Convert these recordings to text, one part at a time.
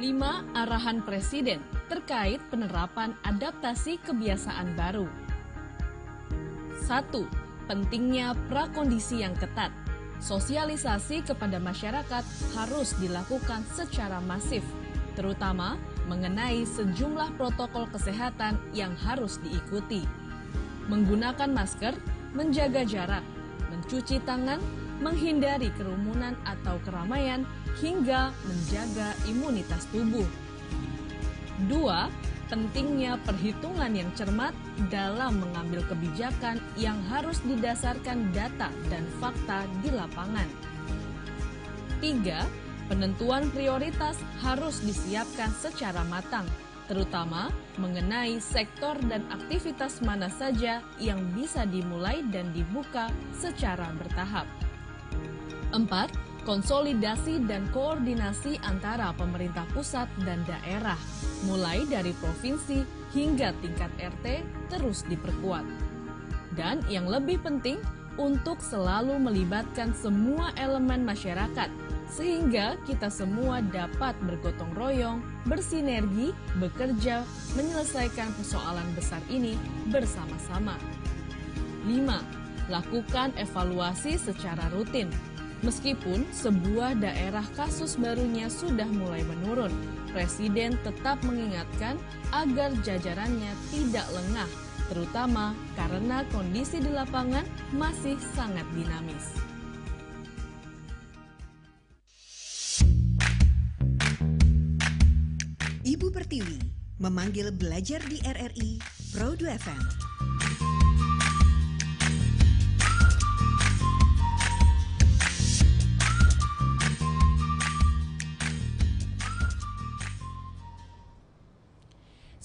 5. Arahan Presiden terkait penerapan adaptasi kebiasaan baru. 1. Pentingnya prakondisi yang ketat. Sosialisasi kepada masyarakat harus dilakukan secara masif, terutama mengenai sejumlah protokol kesehatan yang harus diikuti. Menggunakan masker, menjaga jarak, mencuci tangan, menghindari kerumunan atau keramaian, hingga menjaga imunitas tubuh. 2. Pentingnya perhitungan yang cermat dalam mengambil kebijakan yang harus didasarkan data dan fakta di lapangan. 3 penentuan prioritas harus disiapkan secara matang, terutama mengenai sektor dan aktivitas mana saja yang bisa dimulai dan dibuka secara bertahap. 4. Konsolidasi dan koordinasi antara pemerintah pusat dan daerah, mulai dari provinsi hingga tingkat RT terus diperkuat. Dan yang lebih penting, untuk selalu melibatkan semua elemen masyarakat sehingga kita semua dapat bergotong royong, bersinergi, bekerja, menyelesaikan persoalan besar ini bersama-sama. 5. Lakukan evaluasi secara rutin Meskipun sebuah daerah kasus barunya sudah mulai menurun, Presiden tetap mengingatkan agar jajarannya tidak lengah, terutama karena kondisi di lapangan masih sangat dinamis. Ibu Pertiwi memanggil belajar di RRI Proud FM.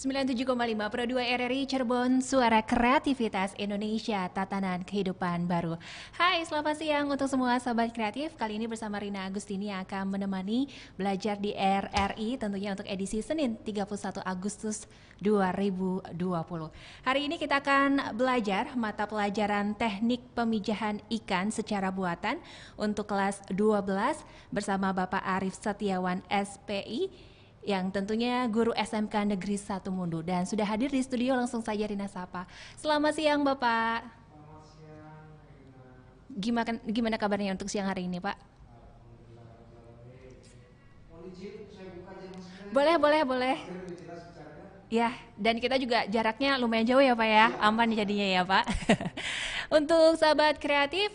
97,5 Pro 2 RRI Cirebon, suara kreativitas Indonesia, tatanan kehidupan baru. Hai, selamat siang untuk semua sahabat kreatif. Kali ini bersama Rina Agustini yang akan menemani belajar di RRI tentunya untuk edisi Senin 31 Agustus 2020. Hari ini kita akan belajar mata pelajaran teknik pemijahan ikan secara buatan untuk kelas 12 bersama Bapak Arif Setiawan SPI yang tentunya guru SMK Negeri satu Mundu dan sudah hadir di studio langsung saja Rina Sapa. Selamat siang Bapak. Selamat Gimana gimana kabarnya untuk siang hari ini, Pak? Boleh, boleh, boleh. Ya, dan kita juga jaraknya lumayan jauh ya Pak ya, iya. aman jadinya ya Pak. Untuk sahabat kreatif,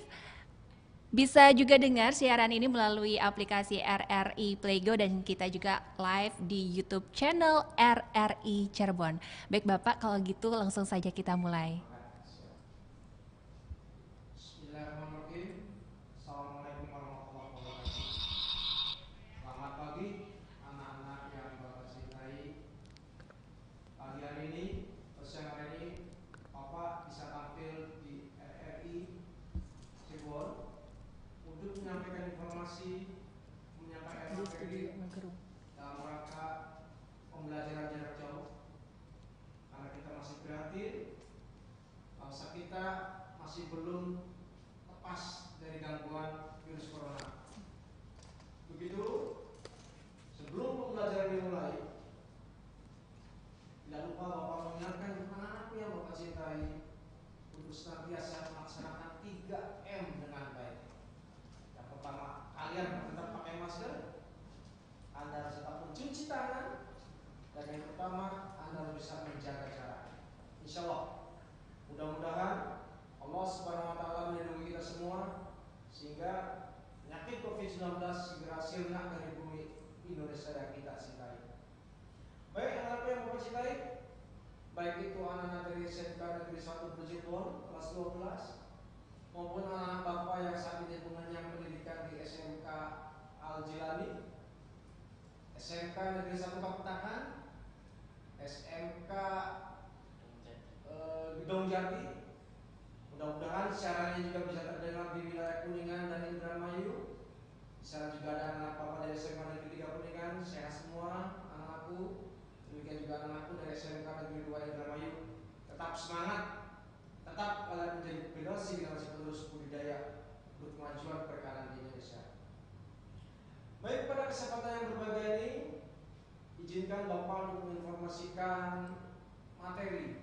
bisa juga dengar siaran ini melalui aplikasi RRI Playgo dan kita juga live di YouTube channel RRI Cirebon. Baik Bapak, kalau gitu langsung saja kita mulai. sirna dari bumi Indonesia yang kita cintai. Baik anak-anak yang bapak cintai, baik itu anak-anak dari SMK Negeri 1 Bujibon, kelas 12 maupun anak-anak bapak yang saat ini mengenyam pendidikan di SMK Al Jilani, SMK Negeri 1 Kaptahan, SMK eh, Gedung Gedong Jati, Mudah-mudahan siarannya juga bisa terdengar di wilayah Kuningan dan Indramayu. Di juga ada anak juga aku dari SMK Negeri 2 Indramayu tetap semangat tetap kalian eh, menjadi generasi generasi penerus budidaya untuk kemajuan perikanan di Indonesia. Baik pada kesempatan yang berbahagia ini izinkan Bapak untuk menginformasikan materi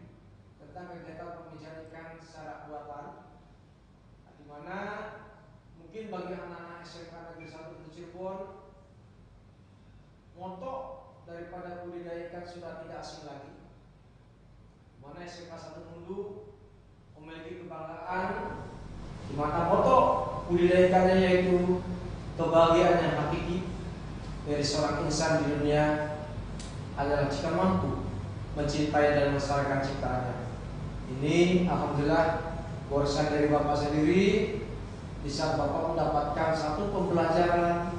tentang kegiatan pembicaraan ikan secara buatan di mana mungkin bagi anak-anak SMK Negeri 1 Cirebon moto daripada budidaya ikan sudah tidak asing lagi. Mana SMK satu Mundu memiliki kebanggaan di mata foto budidaya ikannya yaitu kebahagiaan yang hakiki dari seorang insan di dunia adalah jika mampu mencintai dan melestarikan ciptaannya. Ini alhamdulillah warisan dari Bapak sendiri bisa Bapak mendapatkan satu pembelajaran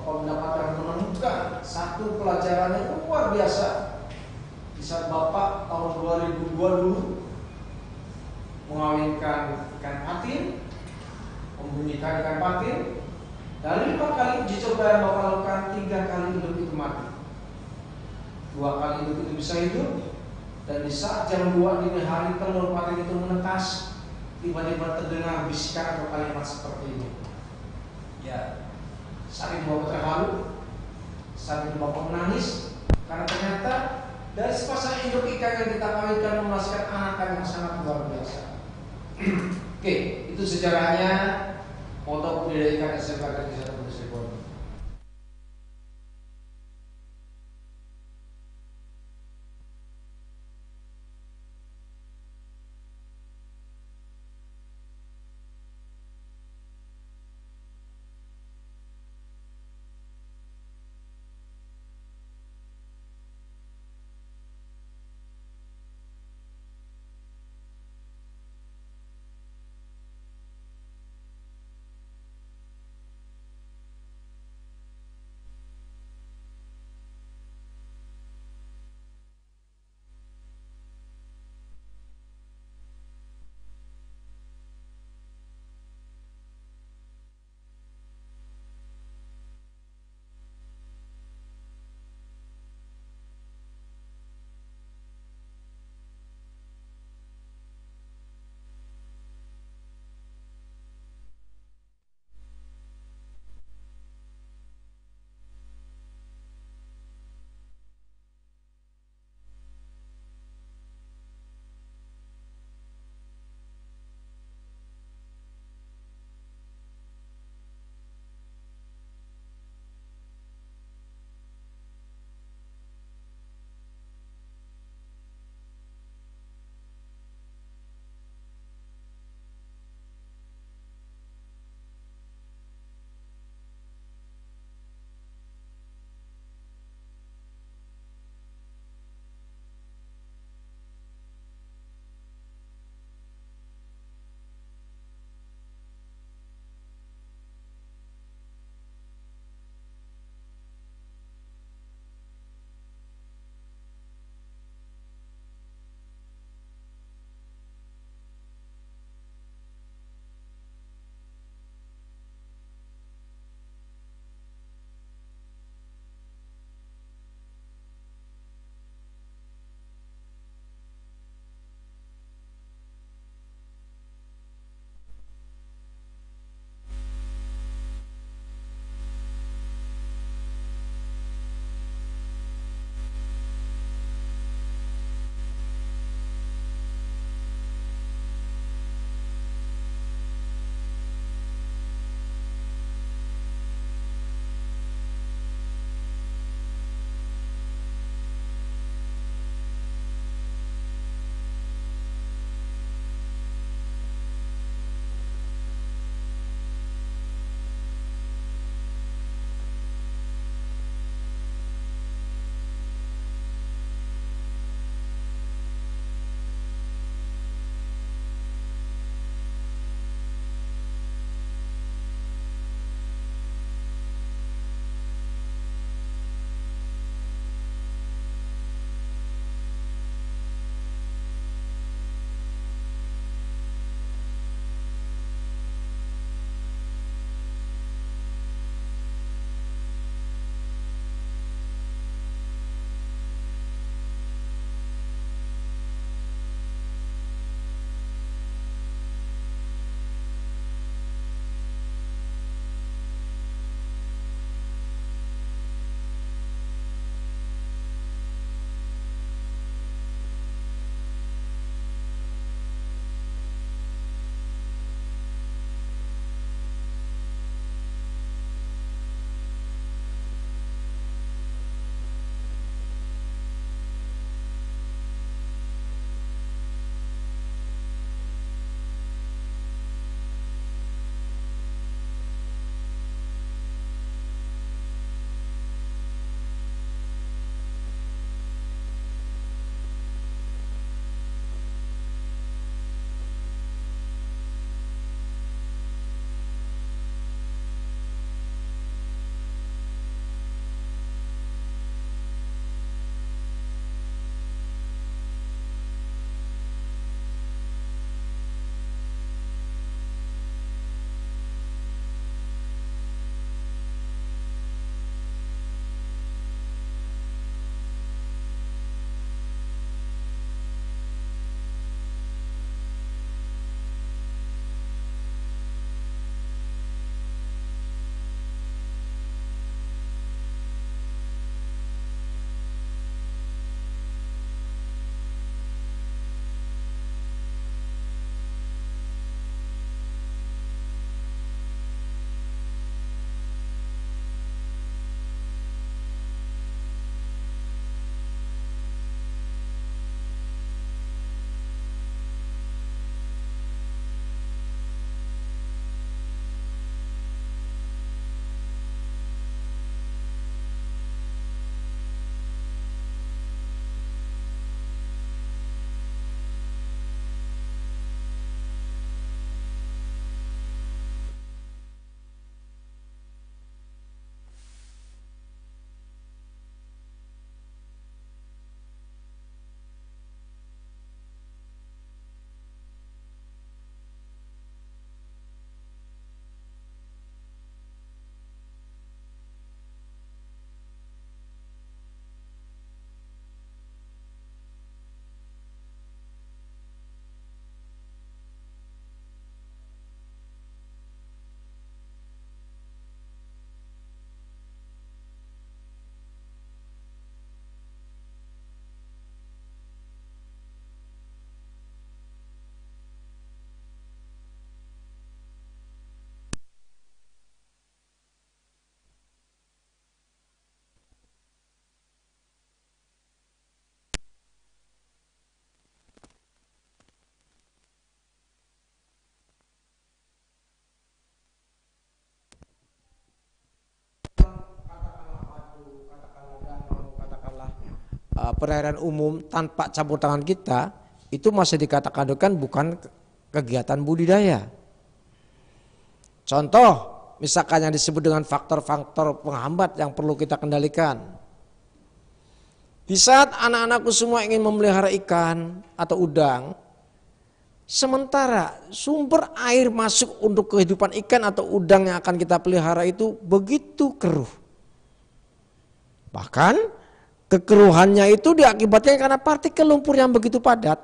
Bapak mendapatkan menemukan satu pelajaran yang luar biasa di saat Bapak tahun 2002 dulu mengawinkan ikan patin, membunyikan ikan patin, dan lima kali uji coba yang Bapak lakukan tiga kali hidup itu mati, dua kali hidup itu bisa hidup, dan di saat jam dua dini hari telur patin itu menetas, tiba-tiba terdengar bisikan atau kalimat seperti ini. Ya, saat ibu aku terharu saat ibu menangis karena ternyata dari sepasang induk ikan yang kita kawinkan anak anak yang sangat luar biasa oke itu sejarahnya foto budidaya ikan dan sebagainya Eh, perairan umum tanpa campur tangan kita itu masih dikatakan bukan kegiatan budidaya. Contoh misalkan yang disebut dengan faktor-faktor penghambat yang perlu kita kendalikan. Di saat anak-anakku semua ingin memelihara ikan atau udang, sementara sumber air masuk untuk kehidupan ikan atau udang yang akan kita pelihara itu begitu keruh. Bahkan Kekeruhannya itu diakibatkan karena partikel lumpur yang begitu padat.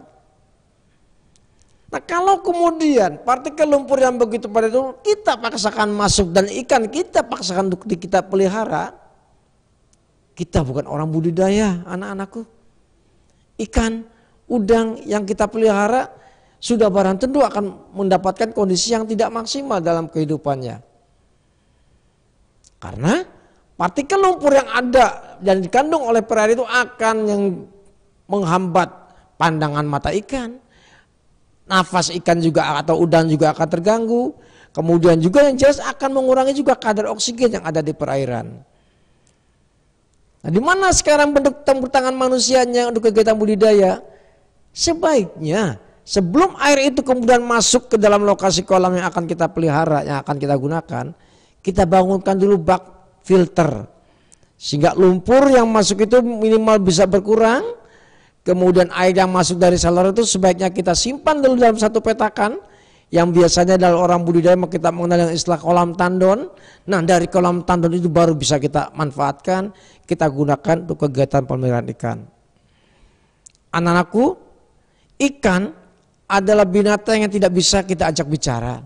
Nah kalau kemudian partikel lumpur yang begitu padat itu kita paksakan masuk dan ikan kita paksakan untuk kita pelihara, kita bukan orang budidaya anak-anakku. Ikan, udang yang kita pelihara sudah barang tentu akan mendapatkan kondisi yang tidak maksimal dalam kehidupannya. Karena partikel lumpur yang ada dan dikandung oleh perairan itu akan yang menghambat pandangan mata ikan. Nafas ikan juga atau udang juga akan terganggu. Kemudian juga yang jelas akan mengurangi juga kadar oksigen yang ada di perairan. Nah, di mana sekarang bentuk tempur tangan manusianya untuk kegiatan budidaya? Sebaiknya sebelum air itu kemudian masuk ke dalam lokasi kolam yang akan kita pelihara, yang akan kita gunakan, kita bangunkan dulu bak filter sehingga lumpur yang masuk itu minimal bisa berkurang kemudian air yang masuk dari saluran itu sebaiknya kita simpan dulu dalam satu petakan yang biasanya dalam orang budidaya kita mengenal yang istilah kolam tandon nah dari kolam tandon itu baru bisa kita manfaatkan kita gunakan untuk kegiatan pemeliharaan ikan anak-anakku ikan adalah binatang yang tidak bisa kita ajak bicara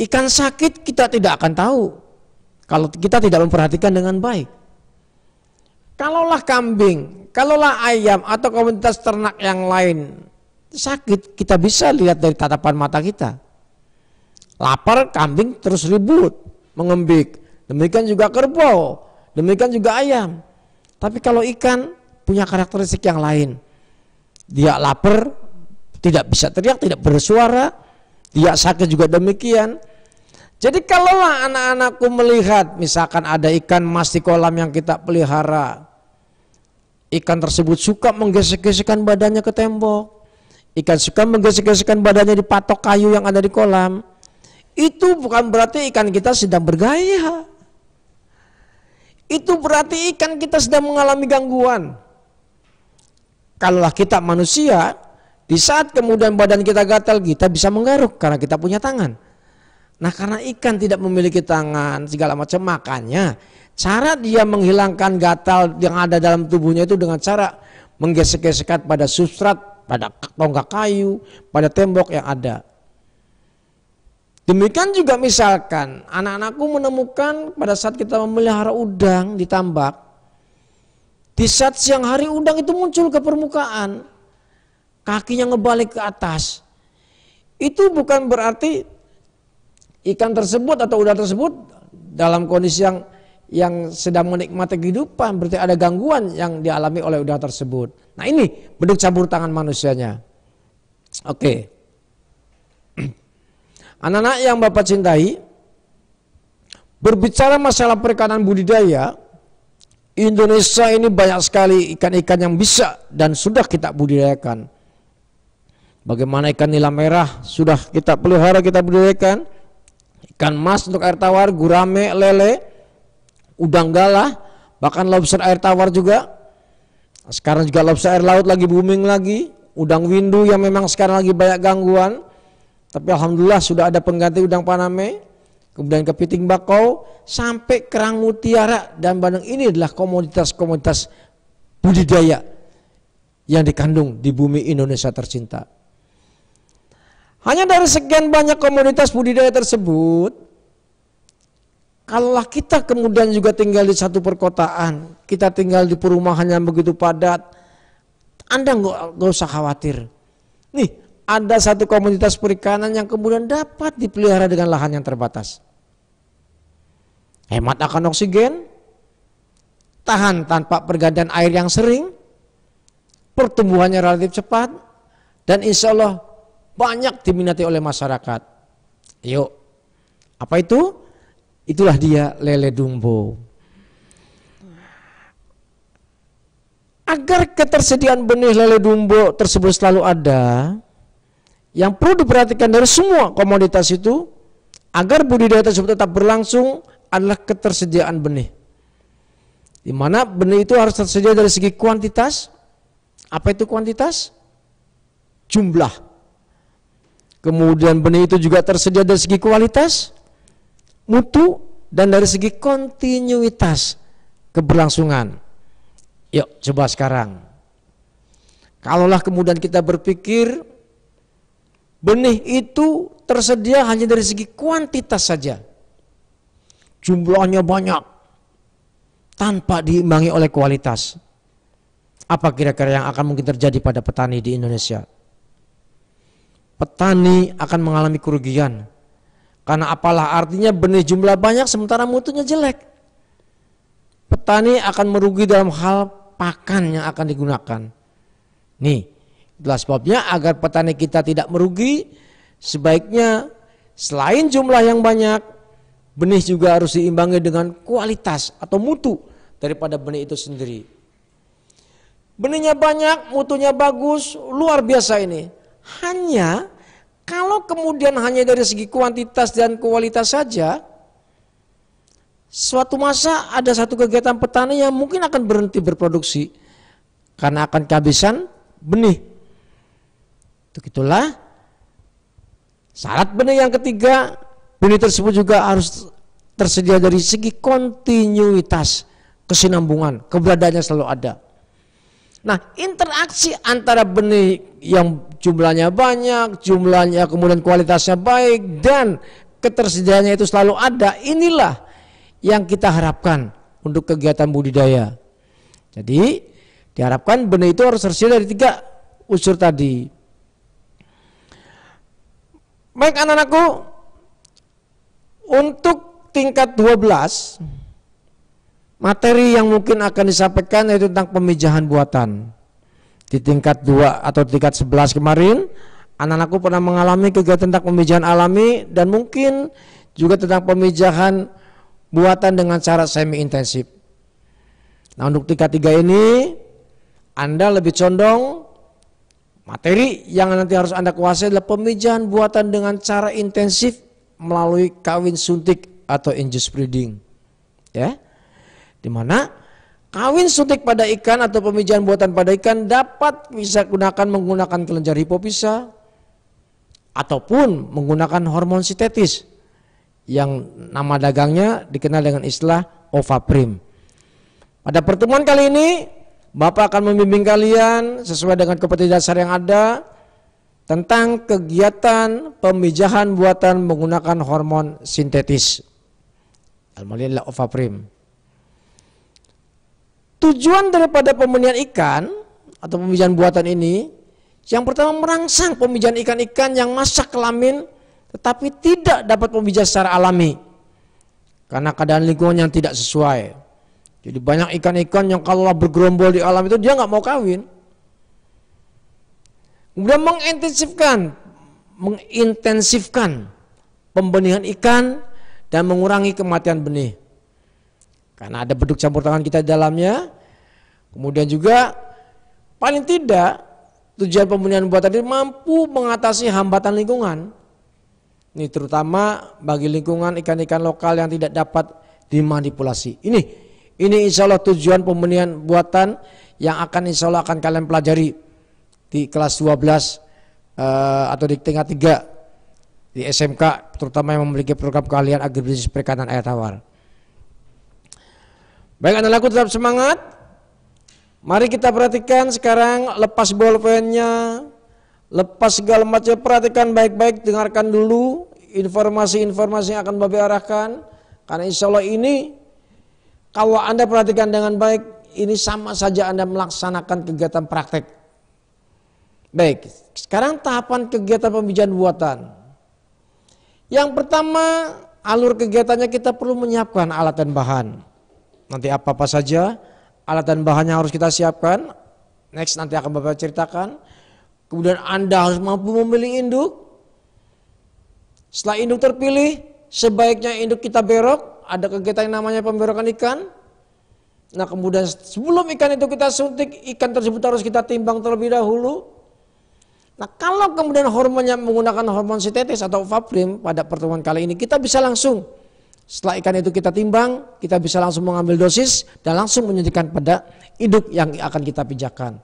Ikan sakit kita tidak akan tahu kalau kita tidak memperhatikan dengan baik. Kalaulah kambing, kalaulah ayam atau komunitas ternak yang lain sakit, kita bisa lihat dari tatapan mata kita. Lapar kambing terus ribut, mengembik. Demikian juga kerbau, demikian juga ayam. Tapi kalau ikan punya karakteristik yang lain. Dia lapar, tidak bisa teriak, tidak bersuara, dia sakit juga demikian. Jadi kalaulah anak-anakku melihat misalkan ada ikan mas di kolam yang kita pelihara. Ikan tersebut suka menggesek-gesekkan badannya ke tembok. Ikan suka menggesek-gesekkan badannya di patok kayu yang ada di kolam. Itu bukan berarti ikan kita sedang bergaya. Itu berarti ikan kita sedang mengalami gangguan. Kalaulah kita manusia, di saat kemudian badan kita gatal, kita bisa menggaruk karena kita punya tangan. Nah karena ikan tidak memiliki tangan segala macam makannya cara dia menghilangkan gatal yang ada dalam tubuhnya itu dengan cara menggesek gesekkan pada substrat, pada tonggak kayu, pada tembok yang ada. Demikian juga misalkan anak-anakku menemukan pada saat kita memelihara udang di tambak, di saat siang hari udang itu muncul ke permukaan, kakinya ngebalik ke atas. Itu bukan berarti ikan tersebut atau udara tersebut dalam kondisi yang yang sedang menikmati kehidupan berarti ada gangguan yang dialami oleh udara tersebut. Nah ini bentuk campur tangan manusianya. Oke. Okay. Anak-anak yang Bapak cintai berbicara masalah perikanan budidaya Indonesia ini banyak sekali ikan-ikan yang bisa dan sudah kita budidayakan. Bagaimana ikan nila merah sudah kita pelihara kita budidayakan ikan mas untuk air tawar, gurame, lele, udang galah, bahkan lobster air tawar juga. Sekarang juga lobster air laut lagi booming lagi, udang windu yang memang sekarang lagi banyak gangguan. Tapi alhamdulillah sudah ada pengganti udang paname, kemudian kepiting bakau, sampai kerang mutiara dan bandeng ini adalah komoditas-komoditas budidaya yang dikandung di bumi Indonesia tercinta. Hanya dari sekian banyak komunitas budidaya tersebut, kalaulah kita kemudian juga tinggal di satu perkotaan, kita tinggal di perumahan yang begitu padat, Anda nggak usah khawatir. Nih, ada satu komunitas perikanan yang kemudian dapat dipelihara dengan lahan yang terbatas. Hemat akan oksigen, tahan tanpa pergantian air yang sering, pertumbuhannya relatif cepat, dan insya Allah banyak diminati oleh masyarakat. Yuk, apa itu? Itulah dia lele dumbo. Agar ketersediaan benih lele dumbo tersebut selalu ada, yang perlu diperhatikan dari semua komoditas itu, agar budidaya tersebut tetap berlangsung adalah ketersediaan benih. Di mana benih itu harus tersedia dari segi kuantitas. Apa itu kuantitas? Jumlah Kemudian benih itu juga tersedia dari segi kualitas, mutu, dan dari segi kontinuitas keberlangsungan. Yuk, coba sekarang. Kalaulah kemudian kita berpikir benih itu tersedia hanya dari segi kuantitas saja. Jumlahnya banyak tanpa diimbangi oleh kualitas. Apa kira-kira yang akan mungkin terjadi pada petani di Indonesia? petani akan mengalami kerugian. Karena apalah artinya benih jumlah banyak sementara mutunya jelek. Petani akan merugi dalam hal pakan yang akan digunakan. Nih, itulah sebabnya agar petani kita tidak merugi, sebaiknya selain jumlah yang banyak, benih juga harus diimbangi dengan kualitas atau mutu daripada benih itu sendiri. Benihnya banyak, mutunya bagus, luar biasa ini hanya kalau kemudian hanya dari segi kuantitas dan kualitas saja, suatu masa ada satu kegiatan petani yang mungkin akan berhenti berproduksi karena akan kehabisan benih. Begitulah syarat benih yang ketiga, benih tersebut juga harus tersedia dari segi kontinuitas, kesinambungan, keberadaannya selalu ada. Nah, interaksi antara benih yang jumlahnya banyak, jumlahnya kemudian kualitasnya baik dan ketersediaannya itu selalu ada. Inilah yang kita harapkan untuk kegiatan budidaya. Jadi diharapkan benih itu harus tersedia dari tiga unsur tadi. Baik anak-anakku, untuk tingkat 12 materi yang mungkin akan disampaikan yaitu tentang pemijahan buatan di tingkat 2 atau tingkat 11 kemarin anak-anakku pernah mengalami kegiatan tentang pemijahan alami dan mungkin juga tentang pemijahan buatan dengan cara semi intensif. Nah untuk tingkat 3 ini Anda lebih condong materi yang nanti harus Anda kuasai adalah pemijahan buatan dengan cara intensif melalui kawin suntik atau induced breeding. Ya. Di mana Kawin sutik pada ikan atau pemijahan buatan pada ikan dapat bisa gunakan menggunakan kelenjar hipofisa ataupun menggunakan hormon sintetis yang nama dagangnya dikenal dengan istilah Ovaprim. Pada pertemuan kali ini Bapak akan membimbing kalian sesuai dengan kompetensi dasar yang ada tentang kegiatan pemijahan buatan menggunakan hormon sintetis. Almalillah Ovaprim. Tujuan daripada pembenian ikan atau pemijahan buatan ini yang pertama merangsang pemijahan ikan-ikan yang masa kelamin tetapi tidak dapat pemijat secara alami karena keadaan lingkungan yang tidak sesuai. Jadi banyak ikan-ikan yang kalau bergerombol di alam itu dia nggak mau kawin. Kemudian mengintensifkan, mengintensifkan pembenihan ikan dan mengurangi kematian benih. Karena ada beduk campur tangan kita di dalamnya. Kemudian juga paling tidak tujuan pembenihan buatan diri mampu mengatasi hambatan lingkungan. Ini terutama bagi lingkungan ikan-ikan lokal yang tidak dapat dimanipulasi. Ini ini insya Allah tujuan pembenihan buatan yang akan insya Allah akan kalian pelajari di kelas 12 uh, eh, atau di tingkat 3 di SMK terutama yang memiliki program keahlian agribisnis perikanan air tawar. Baik anak-anakku tetap semangat. Mari kita perhatikan sekarang lepas bolpennya, lepas segala macam perhatikan baik-baik, dengarkan dulu informasi-informasi yang akan Babi arahkan. Karena insya Allah ini kalau Anda perhatikan dengan baik, ini sama saja Anda melaksanakan kegiatan praktek. Baik, sekarang tahapan kegiatan pembijakan buatan. Yang pertama, alur kegiatannya kita perlu menyiapkan alat dan bahan nanti apa-apa saja, alat dan bahannya harus kita siapkan. Next nanti akan Bapak ceritakan. Kemudian Anda harus mampu memilih induk. Setelah induk terpilih, sebaiknya induk kita berok. Ada kegiatan yang namanya pemberokan ikan. Nah kemudian sebelum ikan itu kita suntik, ikan tersebut harus kita timbang terlebih dahulu. Nah kalau kemudian hormonnya menggunakan hormon sintetis atau fabrim pada pertemuan kali ini, kita bisa langsung setelah ikan itu kita timbang, kita bisa langsung mengambil dosis dan langsung menyuntikkan pada induk yang akan kita pijakan.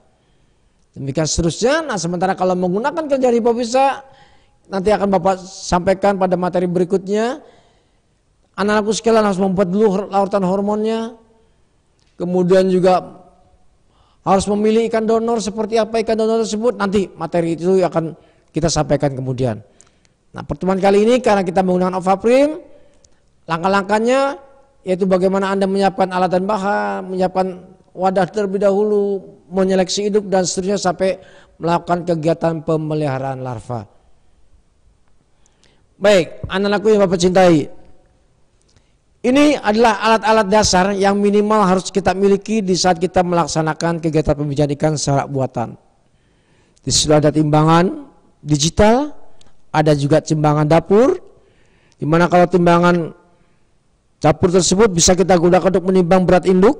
Demikian seterusnya. Nah, sementara kalau menggunakan kerja hipofisa, nanti akan Bapak sampaikan pada materi berikutnya. Anak-anakku sekalian harus membuat dulu lautan hormonnya. Kemudian juga harus memilih ikan donor seperti apa ikan donor tersebut. Nanti materi itu akan kita sampaikan kemudian. Nah, pertemuan kali ini karena kita menggunakan ovaprim. Langkah-langkahnya yaitu bagaimana Anda menyiapkan alat dan bahan, menyiapkan wadah terlebih dahulu, menyeleksi hidup dan seterusnya sampai melakukan kegiatan pemeliharaan larva. Baik, anak-anakku yang Bapak cintai. Ini adalah alat-alat dasar yang minimal harus kita miliki di saat kita melaksanakan kegiatan pembijakan ikan secara buatan. Di situ ada timbangan digital, ada juga timbangan dapur, di mana kalau timbangan Capur tersebut bisa kita gunakan untuk menimbang berat induk,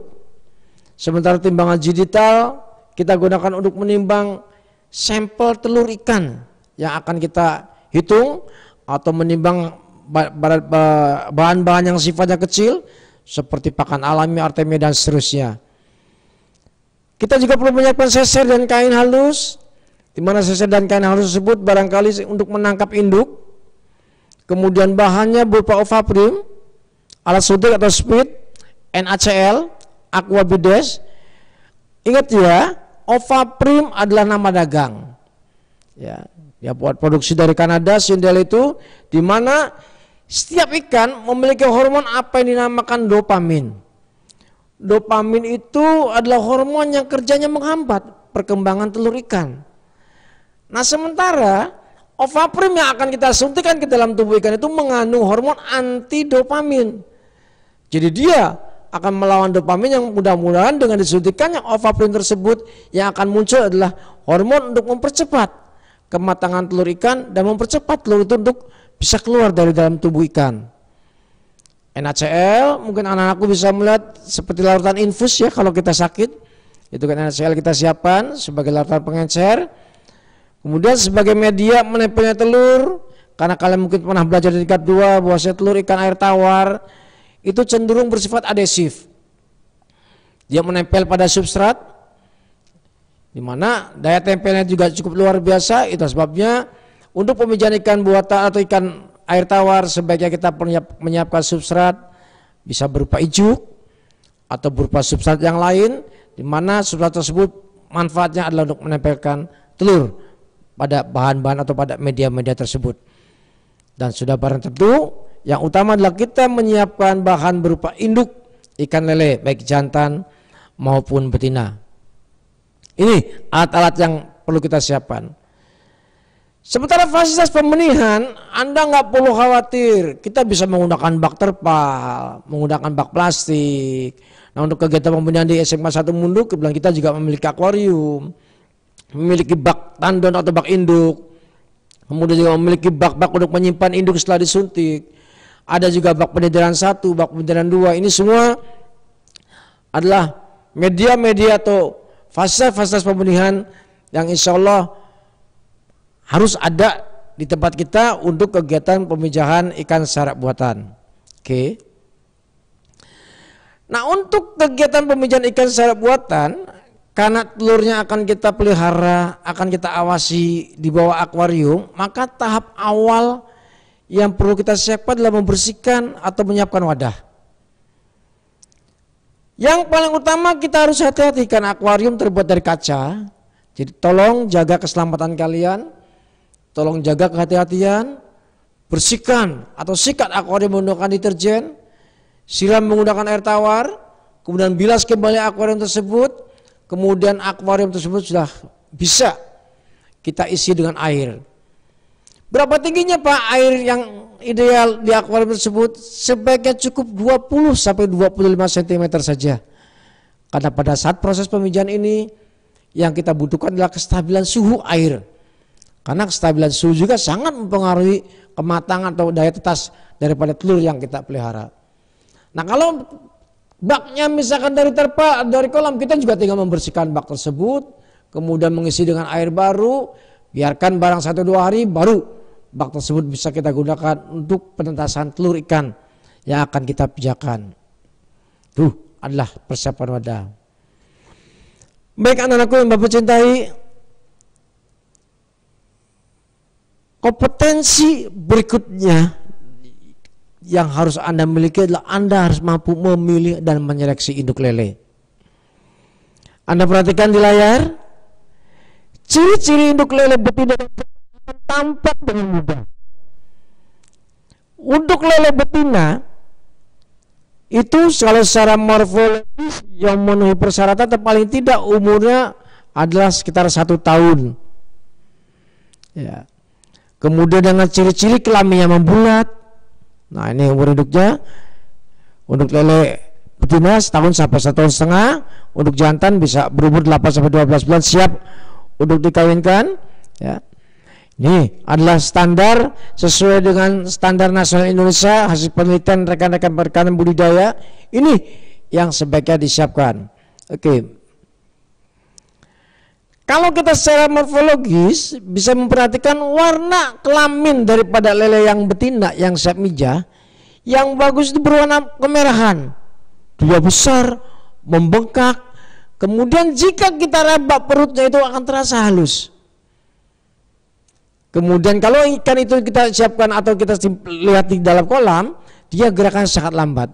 sementara timbangan digital kita gunakan untuk menimbang sampel telur ikan yang akan kita hitung atau menimbang bahan-bahan yang sifatnya kecil seperti pakan alami, artemia dan seterusnya. Kita juga perlu menyiapkan seser dan kain halus di mana seser dan kain halus tersebut barangkali untuk menangkap induk. Kemudian bahannya berupa ovaprim, alat suntik atau speed, NaCl, Aquabides. Ingat ya, Ovaprim adalah nama dagang. Ya, dia buat produksi dari Kanada, Sindel itu di mana setiap ikan memiliki hormon apa yang dinamakan dopamin. Dopamin itu adalah hormon yang kerjanya menghambat perkembangan telur ikan. Nah sementara ovaprim yang akan kita suntikan ke dalam tubuh ikan itu mengandung hormon anti dopamin jadi dia akan melawan dopamin yang mudah-mudahan dengan disuntikannya ovaprin tersebut yang akan muncul adalah hormon untuk mempercepat kematangan telur ikan dan mempercepat telur itu untuk bisa keluar dari dalam tubuh ikan. NaCl mungkin anak-anakku bisa melihat seperti larutan infus ya kalau kita sakit itu kan NaCl kita siapkan sebagai larutan pengencer kemudian sebagai media menempelnya telur karena kalian mungkin pernah belajar di tingkat 2 bahwa telur ikan air tawar itu cenderung bersifat adesif. Dia menempel pada substrat, di mana daya tempelnya juga cukup luar biasa. Itu sebabnya untuk pemijahan ikan buatan atau ikan air tawar sebaiknya kita menyiapkan substrat bisa berupa ijuk atau berupa substrat yang lain, di mana substrat tersebut manfaatnya adalah untuk menempelkan telur pada bahan-bahan atau pada media-media tersebut. Dan sudah barang tentu yang utama adalah kita menyiapkan bahan berupa induk ikan lele, baik jantan maupun betina. Ini alat-alat yang perlu kita siapkan. Sementara fasilitas pemenihan, Anda nggak perlu khawatir. Kita bisa menggunakan bak terpal, menggunakan bak plastik. Nah untuk kegiatan pembenihan di SMA 1 Munduk, kebetulan kita juga memiliki akuarium, memiliki bak tandon atau bak induk, kemudian juga memiliki bak-bak untuk menyimpan induk setelah disuntik ada juga bak peredaran satu, bak peredaran dua. Ini semua adalah media-media atau fasilitas-fasilitas pemulihan yang insya Allah harus ada di tempat kita untuk kegiatan pemijahan ikan sarap buatan. Oke. Nah untuk kegiatan pemijahan ikan sarap buatan karena telurnya akan kita pelihara, akan kita awasi di bawah akuarium, maka tahap awal yang perlu kita siapkan adalah membersihkan atau menyiapkan wadah. Yang paling utama kita harus hati-hati karena akuarium terbuat dari kaca. Jadi tolong jaga keselamatan kalian, tolong jaga kehati-hatian, bersihkan atau sikat akuarium menggunakan deterjen, siram menggunakan air tawar, kemudian bilas kembali akuarium tersebut, kemudian akuarium tersebut sudah bisa kita isi dengan air. Berapa tingginya Pak air yang ideal di akuarium tersebut? Sebaiknya cukup 20 sampai 25 cm saja. Karena pada saat proses pemijahan ini yang kita butuhkan adalah kestabilan suhu air. Karena kestabilan suhu juga sangat mempengaruhi kematangan atau daya tetas daripada telur yang kita pelihara. Nah kalau baknya misalkan dari terpa dari kolam kita juga tinggal membersihkan bak tersebut, kemudian mengisi dengan air baru, Biarkan barang satu dua hari baru bak tersebut bisa kita gunakan untuk penentasan telur ikan yang akan kita pijakan. Tuh adalah persiapan wadah. Baik anak-anakku yang Bapak cintai, kompetensi berikutnya yang harus Anda miliki adalah Anda harus mampu memilih dan menyeleksi induk lele. Anda perhatikan di layar, Ciri-ciri induk lele betina tampak dengan mudah. Untuk lele betina itu kalau secara morfologis yang memenuhi persyaratan paling tidak umurnya adalah sekitar satu tahun. Ya. Kemudian dengan ciri-ciri kelaminnya membulat. Nah ini umur induknya. Untuk lele betina setahun sampai satu tahun setengah. Untuk jantan bisa berumur 8 sampai 12 bulan siap untuk dikawinkan ya ini adalah standar sesuai dengan standar nasional Indonesia hasil penelitian rekan-rekan perikanan budidaya ini yang sebaiknya disiapkan. Oke. Kalau kita secara morfologis bisa memperhatikan warna kelamin daripada lele yang betina yang siap mijah, yang bagus itu berwarna kemerahan. Dia besar, membengkak, Kemudian jika kita raba perutnya itu akan terasa halus. Kemudian kalau ikan itu kita siapkan atau kita lihat di dalam kolam, dia gerakan sangat lambat.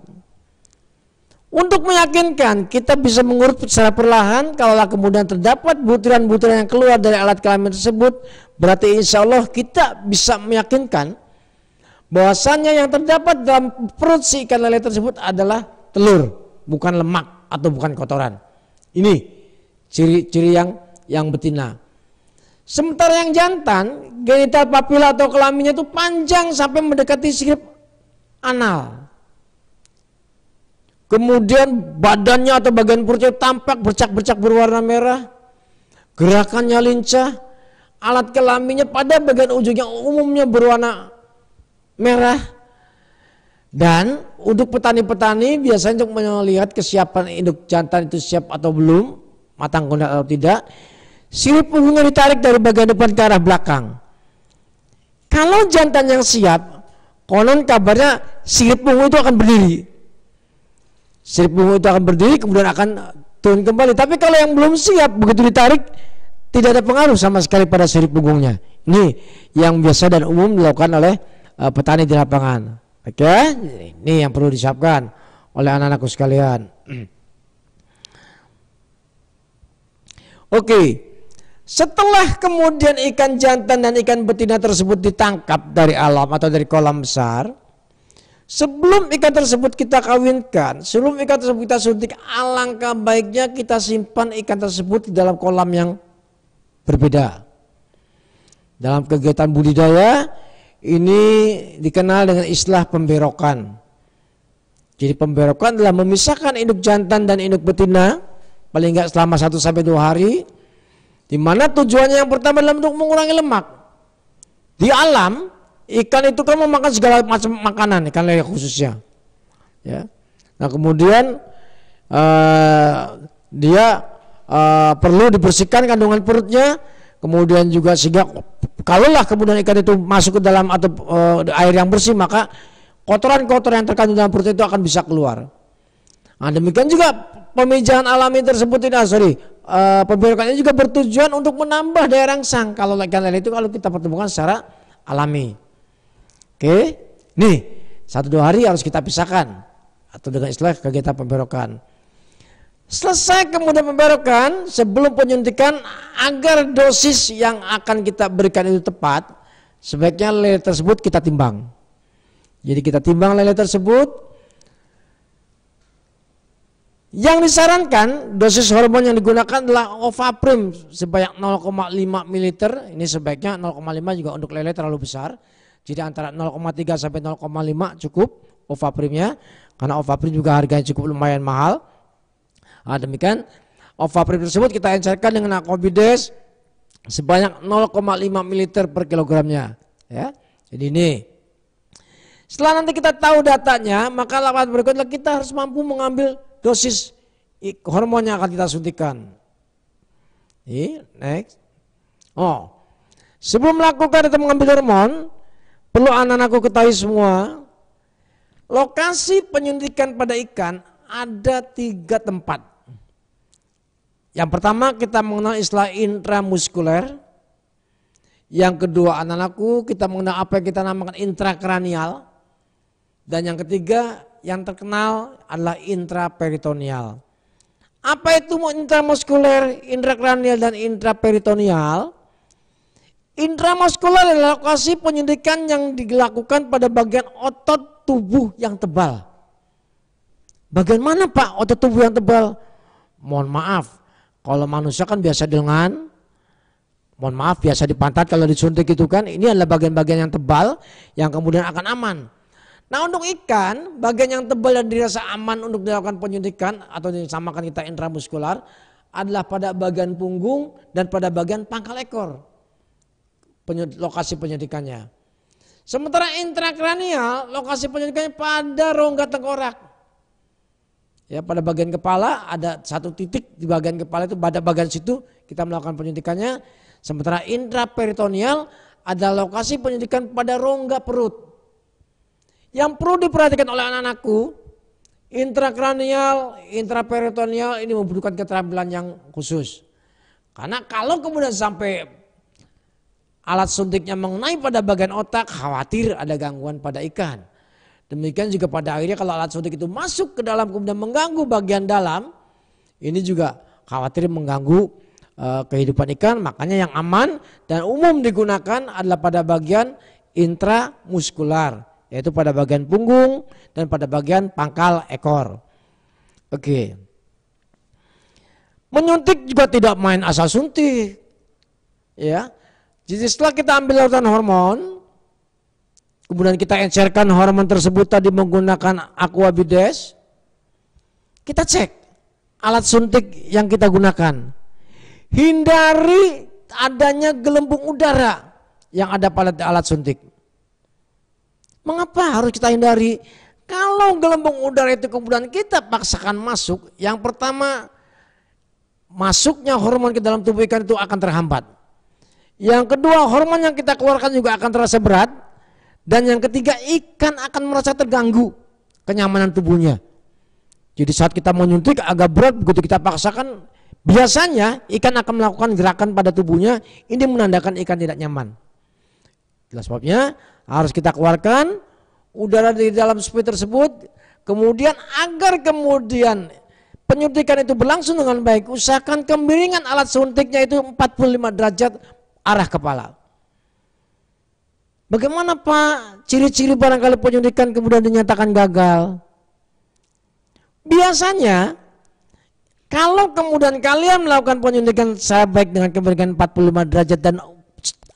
Untuk meyakinkan kita bisa mengurut secara perlahan Kalau kemudian terdapat butiran-butiran yang keluar dari alat kelamin tersebut Berarti insya Allah kita bisa meyakinkan bahwasannya yang terdapat dalam perut si ikan lele tersebut adalah telur Bukan lemak atau bukan kotoran ini ciri-ciri yang yang betina. Sementara yang jantan, genital papila atau kelaminnya itu panjang sampai mendekati sirip anal. Kemudian badannya atau bagian perutnya tampak bercak-bercak berwarna merah. Gerakannya lincah. Alat kelaminnya pada bagian ujungnya umumnya berwarna merah dan untuk petani-petani biasanya untuk melihat kesiapan induk jantan itu siap atau belum, matang kondak atau tidak, sirip punggungnya ditarik dari bagian depan ke arah belakang. Kalau jantan yang siap, konon kabarnya sirip punggung itu akan berdiri. Sirip punggung itu akan berdiri kemudian akan turun kembali. Tapi kalau yang belum siap begitu ditarik tidak ada pengaruh sama sekali pada sirip punggungnya. Ini yang biasa dan umum dilakukan oleh eh, petani di lapangan. Oke, ini yang perlu disiapkan oleh anak-anakku sekalian. Oke, setelah kemudian ikan jantan dan ikan betina tersebut ditangkap dari alam atau dari kolam besar, sebelum ikan tersebut kita kawinkan, sebelum ikan tersebut kita suntik, alangkah baiknya kita simpan ikan tersebut di dalam kolam yang berbeda. Dalam kegiatan budidaya, ini dikenal dengan istilah pemberokan. Jadi pemberokan adalah memisahkan induk jantan dan induk betina paling enggak selama 1 sampai 2 hari di mana tujuannya yang pertama adalah untuk mengurangi lemak. Di alam ikan itu kan memakan segala macam makanan ikan lele khususnya. Ya. Nah, kemudian uh, dia uh, perlu dibersihkan kandungan perutnya kemudian juga sehingga kalaulah kemudian ikan itu masuk ke dalam atau e, air yang bersih maka kotoran-kotoran yang terkandung dalam perut itu akan bisa keluar. Nah, demikian juga pemijahan alami tersebut ini ah, sorry e, juga bertujuan untuk menambah daya rangsang kalau ikan lele itu kalau kita pertemukan secara alami. Oke, nih satu dua hari harus kita pisahkan atau dengan istilah kegiatan pemberokan. Selesai kemudian pemberokan sebelum penyuntikan agar dosis yang akan kita berikan itu tepat, sebaiknya lele tersebut kita timbang. Jadi kita timbang lele tersebut. Yang disarankan dosis hormon yang digunakan adalah Ovaprim sebanyak 0,5 ml. Ini sebaiknya 0,5 juga untuk lele terlalu besar. Jadi antara 0,3 sampai 0,5 cukup Ovaprimnya karena Ovaprim juga harganya cukup lumayan mahal Nah, demikian ovaprim tersebut kita encerkan dengan akobides sebanyak 0,5 ml per kilogramnya. Ya, jadi ini. Setelah nanti kita tahu datanya, maka laporan berikutnya kita harus mampu mengambil dosis hormon yang akan kita suntikan. Ini, next. Oh, sebelum melakukan atau mengambil hormon, perlu anak-anakku ketahui semua, lokasi penyuntikan pada ikan ada tiga tempat. Yang pertama kita mengenal istilah intramuskuler. Yang kedua anak-anakku kita mengenal apa yang kita namakan intrakranial. Dan yang ketiga yang terkenal adalah intraperitoneal. Apa itu intramuskuler, intrakranial dan intraperitoneal? Intramuskuler adalah lokasi penyidikan yang dilakukan pada bagian otot tubuh yang tebal. Bagian mana Pak otot tubuh yang tebal? Mohon maaf, kalau manusia kan biasa dengan mohon maaf biasa dipantat kalau disuntik itu kan ini adalah bagian-bagian yang tebal yang kemudian akan aman. Nah untuk ikan bagian yang tebal dan dirasa aman untuk dilakukan penyuntikan atau disamakan kita intramuskular adalah pada bagian punggung dan pada bagian pangkal ekor penyut, lokasi penyuntikannya. Sementara intrakranial lokasi penyuntikannya pada rongga tengkorak. Ya, pada bagian kepala ada satu titik di bagian kepala itu pada bagian situ kita melakukan penyuntikannya. Sementara intraperitoneal ada lokasi penyuntikan pada rongga perut. Yang perlu diperhatikan oleh anak-anakku, intrakranial, intraperitoneal ini membutuhkan keterampilan yang khusus. Karena kalau kemudian sampai alat suntiknya mengenai pada bagian otak, khawatir ada gangguan pada ikan. Demikian juga pada akhirnya kalau alat suntik itu masuk ke dalam kemudian mengganggu bagian dalam, ini juga khawatir mengganggu e, kehidupan ikan, makanya yang aman dan umum digunakan adalah pada bagian intramuskular, yaitu pada bagian punggung dan pada bagian pangkal ekor. Oke. Okay. Menyuntik juga tidak main asal suntik. Ya. Jadi setelah kita ambil larutan hormon, kemudian kita encerkan hormon tersebut tadi menggunakan aquabides, kita cek alat suntik yang kita gunakan. Hindari adanya gelembung udara yang ada pada alat suntik. Mengapa harus kita hindari? Kalau gelembung udara itu kemudian kita paksakan masuk, yang pertama masuknya hormon ke dalam tubuh ikan itu akan terhambat. Yang kedua, hormon yang kita keluarkan juga akan terasa berat. Dan yang ketiga, ikan akan merasa terganggu kenyamanan tubuhnya. Jadi saat kita menyuntik agak berat, begitu kita paksakan, biasanya ikan akan melakukan gerakan pada tubuhnya, ini menandakan ikan tidak nyaman. Itulah sebabnya harus kita keluarkan udara di dalam spray tersebut, kemudian agar kemudian penyuntikan itu berlangsung dengan baik, usahakan kemiringan alat suntiknya itu 45 derajat arah kepala. Bagaimana Pak ciri-ciri barangkali penyuntikan kemudian dinyatakan gagal? Biasanya kalau kemudian kalian melakukan penyuntikan sebaik baik dengan kemiringan 45 derajat dan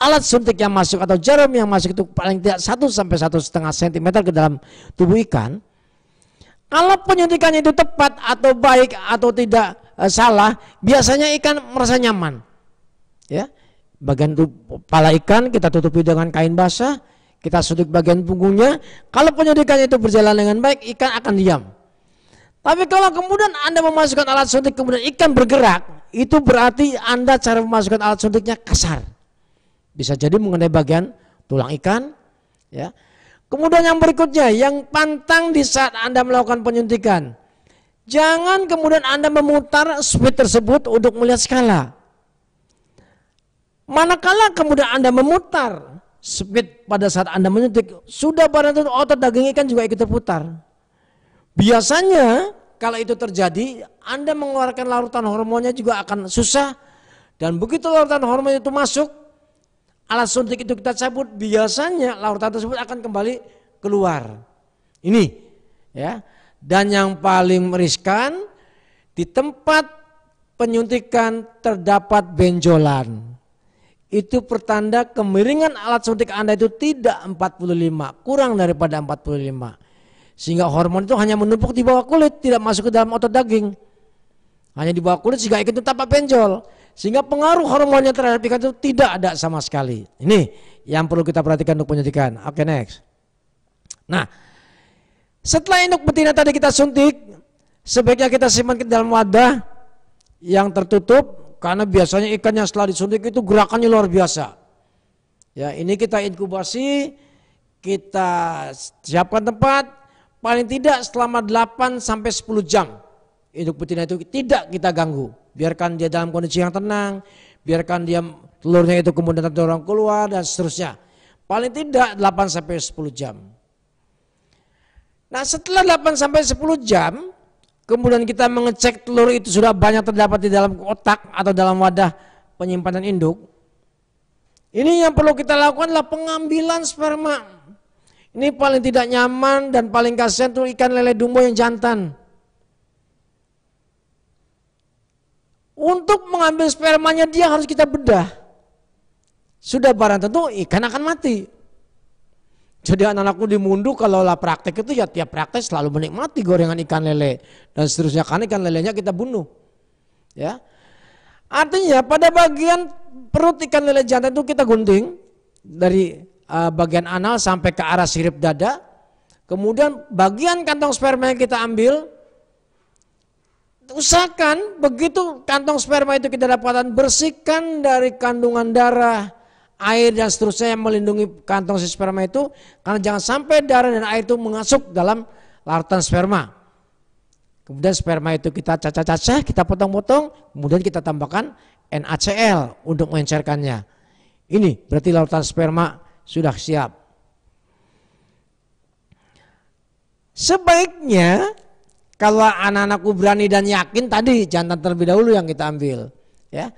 alat suntik yang masuk atau jarum yang masuk itu paling tidak 1 sampai satu setengah sentimeter ke dalam tubuh ikan. Kalau penyuntikannya itu tepat atau baik atau tidak eh, salah, biasanya ikan merasa nyaman. Ya, bagian kepala ikan kita tutupi dengan kain basah kita sudut bagian punggungnya kalau penyudikan itu berjalan dengan baik ikan akan diam tapi kalau kemudian anda memasukkan alat suntik kemudian ikan bergerak itu berarti anda cara memasukkan alat suntiknya kasar bisa jadi mengenai bagian tulang ikan ya kemudian yang berikutnya yang pantang di saat anda melakukan penyuntikan jangan kemudian anda memutar switch tersebut untuk melihat skala Manakala kemudian Anda memutar speed pada saat Anda menyuntik, sudah pada tentu otot daging ikan juga ikut terputar. Biasanya kalau itu terjadi, Anda mengeluarkan larutan hormonnya juga akan susah dan begitu larutan hormon itu masuk, alat suntik itu kita cabut, biasanya larutan tersebut akan kembali keluar. Ini ya. Dan yang paling meriskan di tempat penyuntikan terdapat benjolan itu pertanda kemiringan alat suntik Anda itu tidak 45, kurang daripada 45. Sehingga hormon itu hanya menumpuk di bawah kulit, tidak masuk ke dalam otot daging. Hanya di bawah kulit sehingga ikan itu tampak benjol. Sehingga pengaruh hormonnya terhadap ikan itu tidak ada sama sekali. Ini yang perlu kita perhatikan untuk penyuntikan. Oke okay, next. Nah, setelah induk betina tadi kita suntik, sebaiknya kita simpan ke dalam wadah yang tertutup karena biasanya ikan yang setelah disuntik itu gerakannya luar biasa. Ya, ini kita inkubasi, kita siapkan tempat, paling tidak selama 8 sampai 10 jam. Induk betina itu tidak kita ganggu. Biarkan dia dalam kondisi yang tenang, biarkan dia telurnya itu kemudian terdorong keluar dan seterusnya. Paling tidak 8 sampai 10 jam. Nah setelah 8 sampai 10 jam kemudian kita mengecek telur itu sudah banyak terdapat di dalam otak atau dalam wadah penyimpanan induk, ini yang perlu kita lakukan adalah pengambilan sperma. Ini paling tidak nyaman dan paling kasihan itu ikan lele dumbo yang jantan. Untuk mengambil spermanya dia harus kita bedah. Sudah barang tentu ikan akan mati. Jadi anak-anakku dimundu kalau lah praktek itu ya tiap praktek selalu menikmati gorengan ikan lele dan seterusnya karena ikan lelenya kita bunuh. Ya. Artinya ya, pada bagian perut ikan lele jantan itu kita gunting dari uh, bagian anal sampai ke arah sirip dada. Kemudian bagian kantong sperma yang kita ambil usahakan begitu kantong sperma itu kita dapatkan bersihkan dari kandungan darah air dan seterusnya yang melindungi kantong si sperma itu karena jangan sampai darah dan air itu mengasuk dalam larutan sperma. Kemudian sperma itu kita cacah-cacah, kita potong-potong, kemudian kita tambahkan NaCl untuk mengencerkannya. Ini berarti larutan sperma sudah siap. Sebaiknya kalau anak-anakku berani dan yakin tadi jantan terlebih dahulu yang kita ambil, ya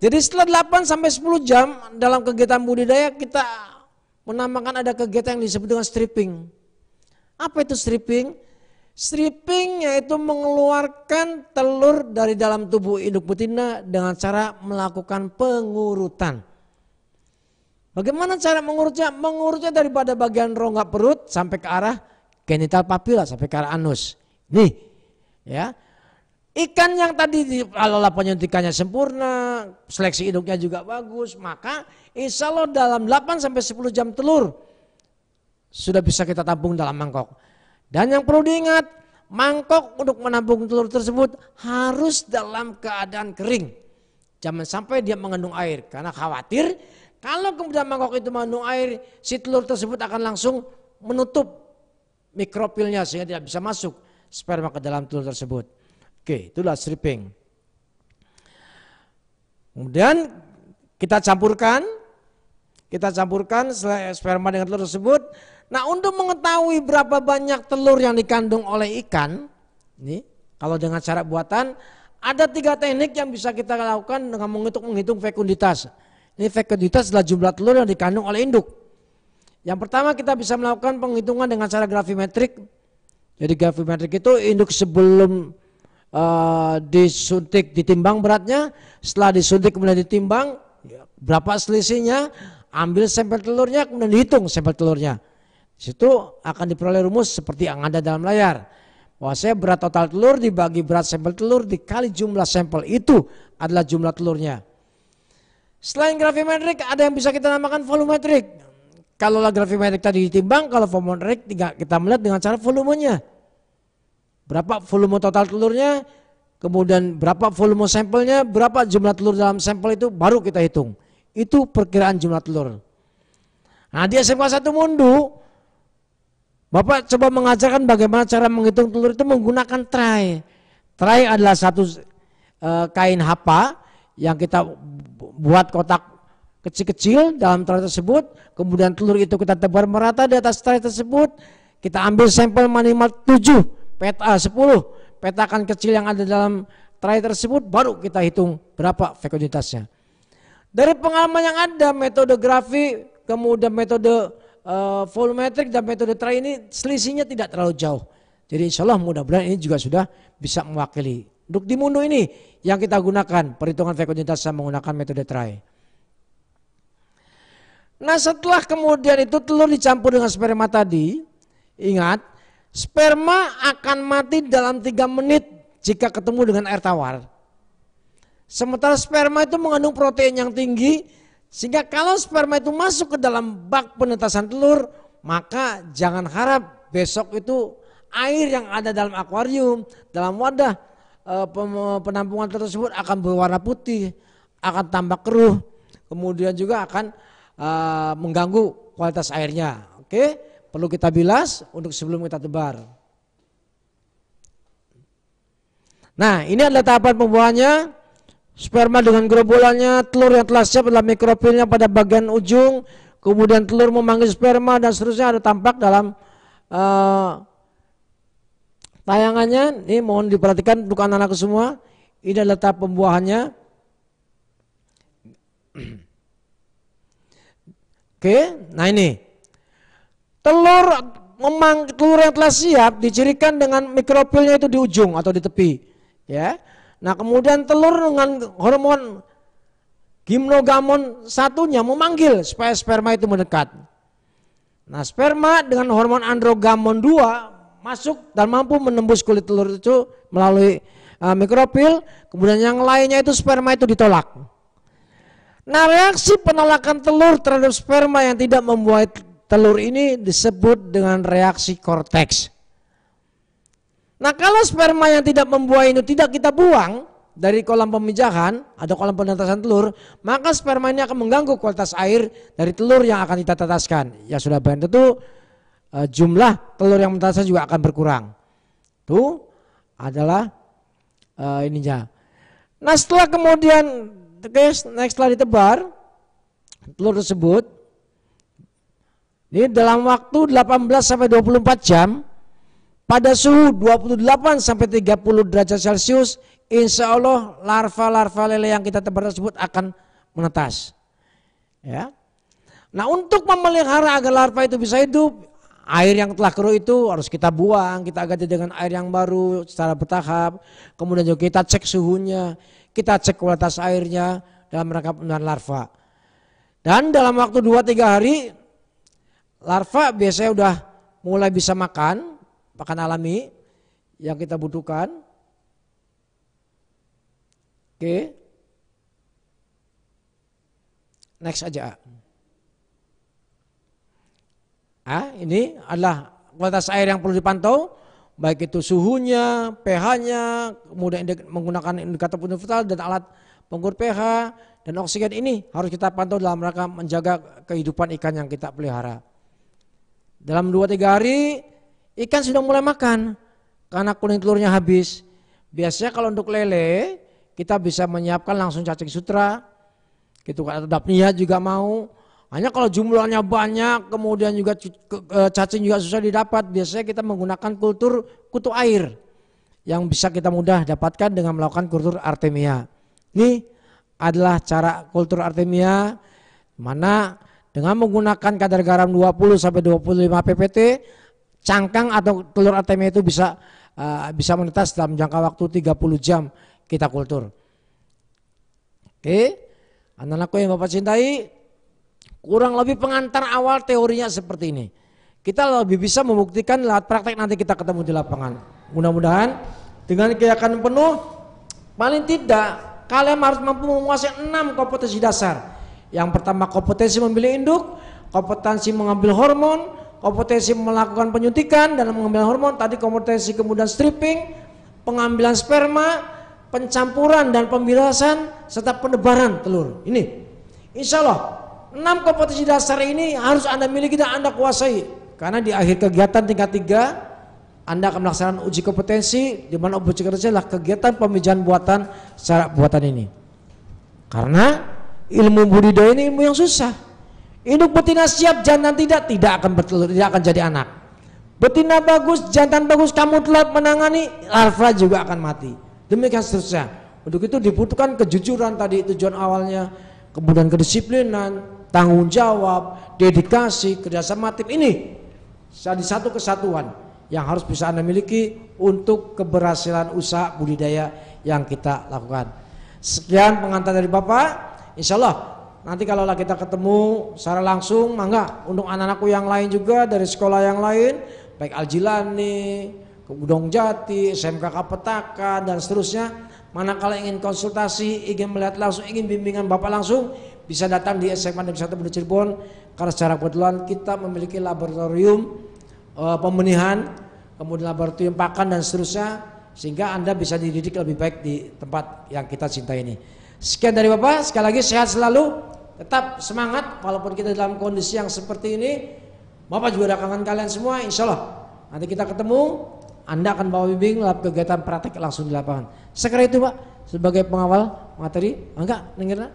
jadi setelah 8 sampai 10 jam dalam kegiatan budidaya kita menamakan ada kegiatan yang disebut dengan stripping. Apa itu stripping? Stripping yaitu mengeluarkan telur dari dalam tubuh induk betina dengan cara melakukan pengurutan. Bagaimana cara mengurutnya? Mengurutnya daripada bagian rongga perut sampai ke arah genital papila sampai ke arah anus. Nih, ya. Ikan yang tadi alala penyuntikannya sempurna, seleksi induknya juga bagus, maka insya Allah dalam 8 sampai 10 jam telur sudah bisa kita tabung dalam mangkok. Dan yang perlu diingat, mangkok untuk menampung telur tersebut harus dalam keadaan kering. Jangan sampai dia mengandung air, karena khawatir kalau kemudian mangkok itu mengandung air, si telur tersebut akan langsung menutup mikropilnya sehingga tidak bisa masuk sperma ke dalam telur tersebut. Oke, itulah stripping. Kemudian kita campurkan, kita campurkan sperma dengan telur tersebut. Nah untuk mengetahui berapa banyak telur yang dikandung oleh ikan, ini kalau dengan cara buatan, ada tiga teknik yang bisa kita lakukan dengan menghitung menghitung fekunditas. Ini fekunditas adalah jumlah telur yang dikandung oleh induk. Yang pertama kita bisa melakukan penghitungan dengan cara grafimetrik. Jadi grafimetrik itu induk sebelum uh, disuntik ditimbang beratnya setelah disuntik kemudian ditimbang ya, berapa selisihnya ambil sampel telurnya kemudian dihitung sampel telurnya situ akan diperoleh rumus seperti yang ada dalam layar saya berat total telur dibagi berat sampel telur dikali jumlah sampel itu adalah jumlah telurnya selain grafimetrik ada yang bisa kita namakan volumetrik kalau grafimetrik tadi ditimbang kalau volumetrik kita melihat dengan cara volumenya berapa volume total telurnya, kemudian berapa volume sampelnya, berapa jumlah telur dalam sampel itu baru kita hitung. Itu perkiraan jumlah telur. Nah di SMK 1 Mundu, Bapak coba mengajarkan bagaimana cara menghitung telur itu menggunakan tray. Tray adalah satu e, kain hapa yang kita buat kotak kecil-kecil dalam tray tersebut, kemudian telur itu kita tebar merata di atas tray tersebut, kita ambil sampel minimal 7 peta 10 petakan kecil yang ada dalam tray tersebut baru kita hitung berapa fekuiditasnya. Dari pengalaman yang ada metode grafi kemudian metode uh, eh, volumetrik dan metode tray ini selisihnya tidak terlalu jauh. Jadi insya Allah mudah-mudahan ini juga sudah bisa mewakili. Untuk di mundu ini yang kita gunakan perhitungan fekuiditasnya menggunakan metode tray. Nah setelah kemudian itu telur dicampur dengan sperma tadi, ingat Sperma akan mati dalam tiga menit jika ketemu dengan air tawar. Sementara sperma itu mengandung protein yang tinggi, sehingga kalau sperma itu masuk ke dalam bak penetasan telur, maka jangan harap besok itu air yang ada dalam akuarium, dalam wadah eh, penampungan tersebut akan berwarna putih, akan tambah keruh, kemudian juga akan eh, mengganggu kualitas airnya. Oke. Okay? perlu kita bilas untuk sebelum kita tebar. Nah, ini adalah tahapan pembuahannya. Sperma dengan gerobolannya, telur yang telah siap dalam mikrofilnya pada bagian ujung, kemudian telur memanggil sperma dan seterusnya ada tampak dalam uh, tayangannya. Ini mohon diperhatikan untuk anak-anak semua. Ini adalah tahap pembuahannya. Oke, okay, nah ini Telur memang telur yang telah siap dicirikan dengan mikropilnya itu di ujung atau di tepi, ya. Nah, kemudian telur dengan hormon gimnogamon satunya memanggil supaya sperma itu mendekat. Nah, sperma dengan hormon androgamon 2 masuk dan mampu menembus kulit telur itu melalui uh, eh, mikropil, kemudian yang lainnya itu sperma itu ditolak. Nah, reaksi penolakan telur terhadap sperma yang tidak membuat telur ini disebut dengan reaksi korteks. Nah kalau sperma yang tidak membuahi itu tidak kita buang dari kolam pemijahan atau kolam penetasan telur, maka sperma ini akan mengganggu kualitas air dari telur yang akan kita tetaskan. Ya sudah barang tentu eh, jumlah telur yang menetaskan juga akan berkurang. Itu adalah uh, eh, ininya. Nah setelah kemudian, guys, next setelah ditebar telur tersebut, ini dalam waktu 18 sampai 24 jam pada suhu 28 sampai 30 derajat Celcius, insya Allah larva-larva lele yang kita tebar tersebut akan menetas. Ya. Nah untuk memelihara agar larva itu bisa hidup, air yang telah keruh itu harus kita buang, kita ganti dengan air yang baru secara bertahap. Kemudian juga kita cek suhunya, kita cek kualitas airnya dalam rangka pemenuhan larva. Dan dalam waktu 2-3 hari larva biasanya udah mulai bisa makan, pakan alami yang kita butuhkan. Oke. Next aja. Ah, ini adalah kualitas air yang perlu dipantau, baik itu suhunya, pH-nya, kemudian menggunakan indikator fundamental dan alat pengukur pH dan oksigen ini harus kita pantau dalam rangka menjaga kehidupan ikan yang kita pelihara. Dalam dua tiga hari ikan sudah mulai makan karena kuning telurnya habis. Biasanya kalau untuk lele kita bisa menyiapkan langsung cacing sutra, gitu kan ada dapnia juga mau. Hanya kalau jumlahnya banyak, kemudian juga e, cacing juga susah didapat, biasanya kita menggunakan kultur kutu air yang bisa kita mudah dapatkan dengan melakukan kultur artemia. Ini adalah cara kultur artemia mana dengan menggunakan kadar garam 20 sampai 25 ppt cangkang atau telur ATM itu bisa uh, bisa menetas dalam jangka waktu 30 jam kita kultur. Oke. Okay. Anak-anakku yang Bapak cintai, kurang lebih pengantar awal teorinya seperti ini. Kita lebih bisa membuktikan lewat praktek nanti kita ketemu di lapangan. Mudah-mudahan dengan keyakinan penuh paling tidak kalian harus mampu menguasai 6 kompetensi dasar yang pertama kompetensi memilih induk, kompetensi mengambil hormon, kompetensi melakukan penyuntikan dalam mengambil hormon, tadi kompetensi kemudian stripping, pengambilan sperma, pencampuran dan pembilasan serta penebaran telur. Ini insya Allah enam kompetensi dasar ini harus anda miliki dan anda kuasai karena di akhir kegiatan tingkat tiga anda akan melaksanakan uji kompetensi di mana uji kompetensi adalah kegiatan pemijahan buatan secara buatan ini. Karena ilmu budidaya ini ilmu yang susah. Induk betina siap jantan tidak tidak akan bertelur, tidak akan jadi anak. Betina bagus jantan bagus kamu telat menangani larva juga akan mati. Demikian seterusnya. Untuk itu dibutuhkan kejujuran tadi tujuan awalnya, kemudian kedisiplinan, tanggung jawab, dedikasi, kerjasama tim ini jadi satu kesatuan yang harus bisa anda miliki untuk keberhasilan usaha budidaya yang kita lakukan. Sekian pengantar dari Bapak. Insya Allah nanti kalau kita ketemu secara langsung mangga untuk anak-anakku yang lain juga dari sekolah yang lain baik Aljilani, Gudong Jati, SMK Kapetaka dan seterusnya mana manakala ingin konsultasi, ingin melihat langsung, ingin bimbingan Bapak langsung bisa datang di SMA Negeri 1 Bunda Cirebon karena secara kebetulan kita memiliki laboratorium e, eh, pembenihan, kemudian laboratorium pakan dan seterusnya sehingga Anda bisa dididik lebih baik di tempat yang kita cintai ini. Sekian dari Bapak, sekali lagi sehat selalu, tetap semangat walaupun kita dalam kondisi yang seperti ini. Bapak juga ada kalian semua, insya Allah. Nanti kita ketemu, Anda akan bawa bimbing dalam kegiatan praktek langsung di lapangan. sekarang itu Pak, sebagai pengawal materi, enggak, dengar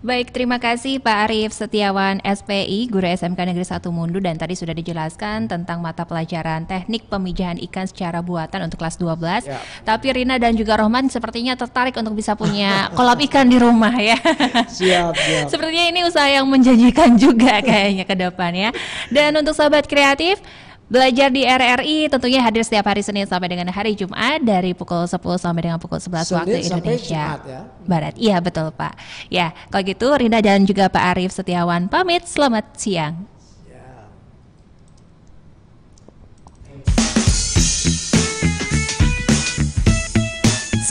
Baik, terima kasih Pak Arief Setiawan SPI, Guru SMK Negeri 1 Mundu dan tadi sudah dijelaskan tentang mata pelajaran teknik pemijahan ikan secara buatan untuk kelas 12. Ya. Tapi Rina dan juga Rohman sepertinya tertarik untuk bisa punya kolam ikan di rumah ya. Siap, siap. Sepertinya ini usaha yang menjanjikan juga kayaknya ke depan ya. Dan untuk sahabat kreatif, Belajar di RRI tentunya hadir setiap hari Senin sampai dengan hari Jumat dari pukul 10 sampai dengan pukul 11 Senin waktu Indonesia Jumat, ya. Barat. Iya betul Pak. Ya kalau gitu Rinda dan juga Pak Arief Setiawan pamit. Selamat siang. Yeah.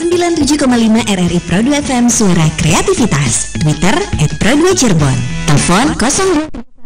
97,5 RRI Produk FM Suara Kreativitas Twitter at Cirebon Telepon 02